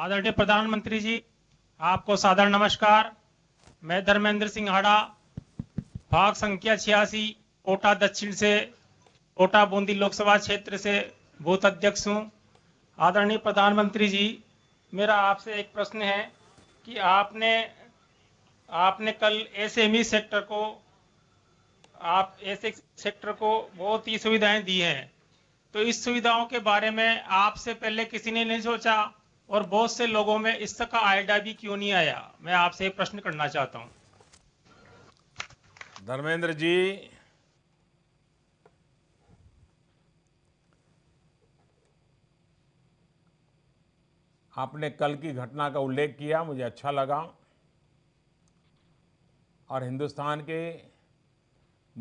आदरणीय प्रधानमंत्री जी आपको सादर नमस्कार मैं धर्मेंद्र सिंह हाड़ा भाग संख्या छियासी कोटा दक्षिण से कोटा बूंदी लोकसभा क्षेत्र से बूथ अध्यक्ष हूँ आदरणीय प्रधानमंत्री जी मेरा आपसे एक प्रश्न है कि आपने आपने कल एसएमई सेक्टर को आप ऐसे सेक्टर को बहुत ही सुविधाएं दी हैं तो इस सुविधाओं के बारे में आपसे पहले किसी ने नहीं सोचा और बहुत से लोगों में इस तक का आइडा भी क्यों नहीं आया मैं आपसे प्रश्न करना चाहता हूं धर्मेंद्र जी आपने कल की घटना का उल्लेख किया मुझे अच्छा लगा और हिंदुस्तान के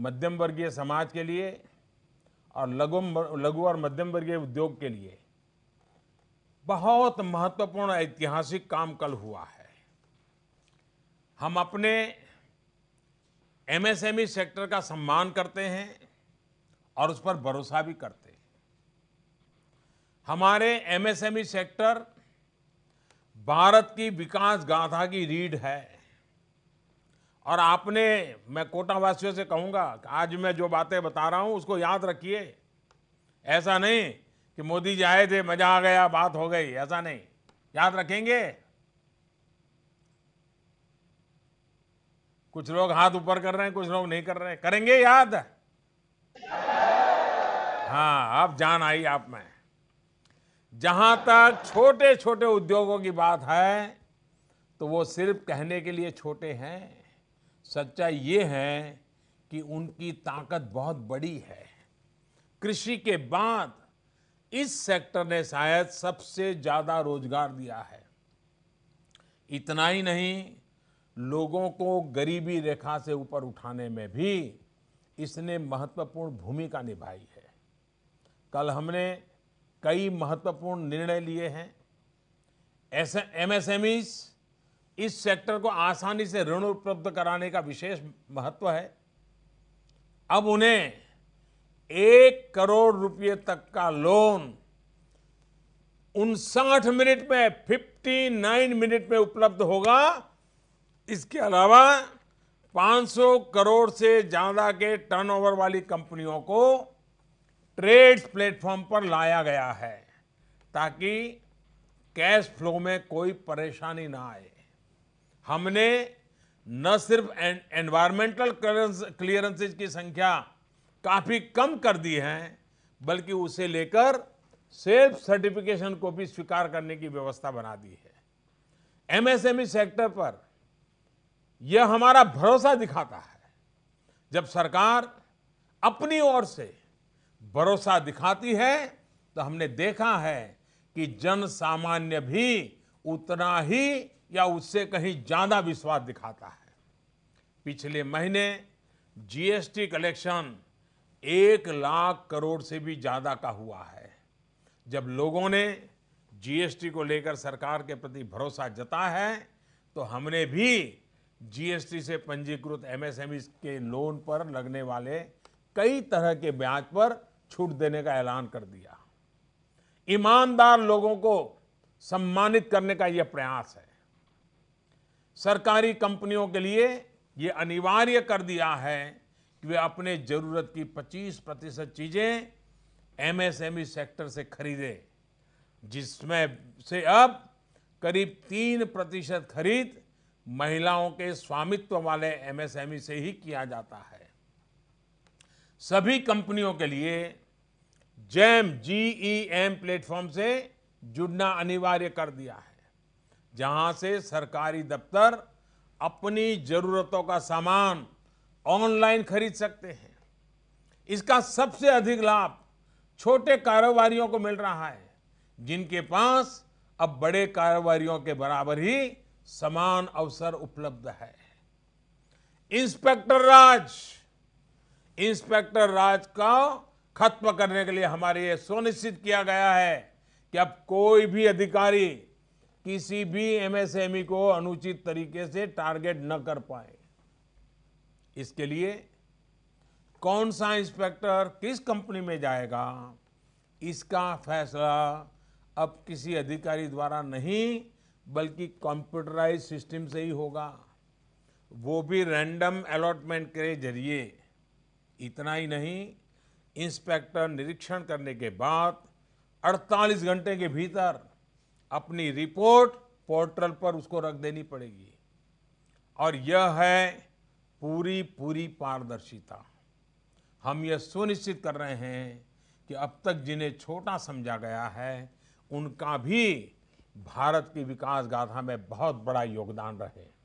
मध्यम वर्गीय समाज के लिए और लघु लघु और मध्यम वर्गीय उद्योग के लिए बहुत महत्वपूर्ण ऐतिहासिक काम कल हुआ है हम अपने एमएसएमई e सेक्टर का सम्मान करते हैं और उस पर भरोसा भी करते हैं हमारे एमएसएमई e सेक्टर भारत की विकास गाथा की रीढ़ है और आपने मैं कोटावासियों से कहूंगा कि आज मैं जो बातें बता रहा हूं उसको याद रखिए ऐसा नहीं कि मोदी जी आए थे मजा आ गया बात हो गई ऐसा नहीं याद रखेंगे कुछ लोग हाथ ऊपर कर रहे हैं कुछ लोग नहीं कर रहे करेंगे याद हाँ अब जान आई आप में जहां तक छोटे छोटे उद्योगों की बात है तो वो सिर्फ कहने के लिए छोटे हैं सच्चाई ये है कि उनकी ताकत बहुत बड़ी है कृषि के बाद इस सेक्टर ने शायद सबसे ज़्यादा रोजगार दिया है इतना ही नहीं लोगों को गरीबी रेखा से ऊपर उठाने में भी इसने महत्वपूर्ण भूमिका निभाई है कल हमने कई महत्वपूर्ण निर्णय लिए हैं ऐसे एमएसएमई इस सेक्टर को आसानी से ऋण उपलब्ध कराने का विशेष महत्व है अब उन्हें एक करोड़ रुपए तक का लोन उनसठ मिनट में 59 मिनट में उपलब्ध होगा इसके अलावा 500 करोड़ से ज़्यादा के टर्नओवर वाली कंपनियों को ट्रेड्स प्लेटफॉर्म पर लाया गया है ताकि कैश फ्लो में कोई परेशानी ना आए हमने न सिर्फ एनवायरमेंटल क्लियरेंसेज की संख्या काफ़ी कम कर दी हैं बल्कि उसे लेकर सेल्फ सर्टिफिकेशन को भी स्वीकार करने की व्यवस्था बना दी है एमएसएमई सेक्टर पर यह हमारा भरोसा दिखाता है जब सरकार अपनी ओर से भरोसा दिखाती है तो हमने देखा है कि जन सामान्य भी उतना ही या उससे कहीं ज़्यादा विश्वास दिखाता है पिछले महीने जीएसटी कलेक्शन एक लाख करोड़ से भी ज़्यादा का हुआ है जब लोगों ने जीएसटी को लेकर सरकार के प्रति भरोसा जता है तो हमने भी जीएसटी से पंजीकृत एमएसएमई के लोन पर लगने वाले कई तरह के ब्याज पर छूट देने का ऐलान कर दिया ईमानदार लोगों को सम्मानित करने का यह प्रयास है सरकारी कंपनियों के लिए ये अनिवार्य कर दिया है कि वे अपने ज़रूरत की 25 प्रतिशत चीज़ें एमएसएमई सेक्टर से खरीदें जिसमें से अब करीब तीन प्रतिशत खरीद महिलाओं के स्वामित्व वाले एमएसएमई e से ही किया जाता है सभी कंपनियों के लिए जैम जीईएम प्लेटफॉर्म e से जुड़ना अनिवार्य कर दिया है जहां से सरकारी दफ्तर अपनी जरूरतों का सामान ऑनलाइन खरीद सकते हैं इसका सबसे अधिक लाभ छोटे कारोबारियों को मिल रहा है जिनके पास अब बड़े कारोबारियों के बराबर ही समान अवसर उपलब्ध है इंस्पेक्टर राज इंस्पेक्टर राज का खत्म करने के लिए हमारे ये सुनिश्चित किया गया है कि अब कोई भी अधिकारी किसी भी एमएसएमई को अनुचित तरीके से टारगेट न कर पाए इसके लिए कौन सा इंस्पेक्टर किस कंपनी में जाएगा इसका फैसला अब किसी अधिकारी द्वारा नहीं बल्कि कंप्यूटराइज सिस्टम से ही होगा वो भी रैंडम अलॉटमेंट के जरिए इतना ही नहीं इंस्पेक्टर निरीक्षण करने के बाद 48 घंटे के भीतर अपनी रिपोर्ट पोर्टल पर उसको रख देनी पड़ेगी और यह है पूरी पूरी पारदर्शिता हम यह सुनिश्चित कर रहे हैं कि अब तक जिन्हें छोटा समझा गया है उनका भी भारत की विकास गाथा में बहुत बड़ा योगदान रहे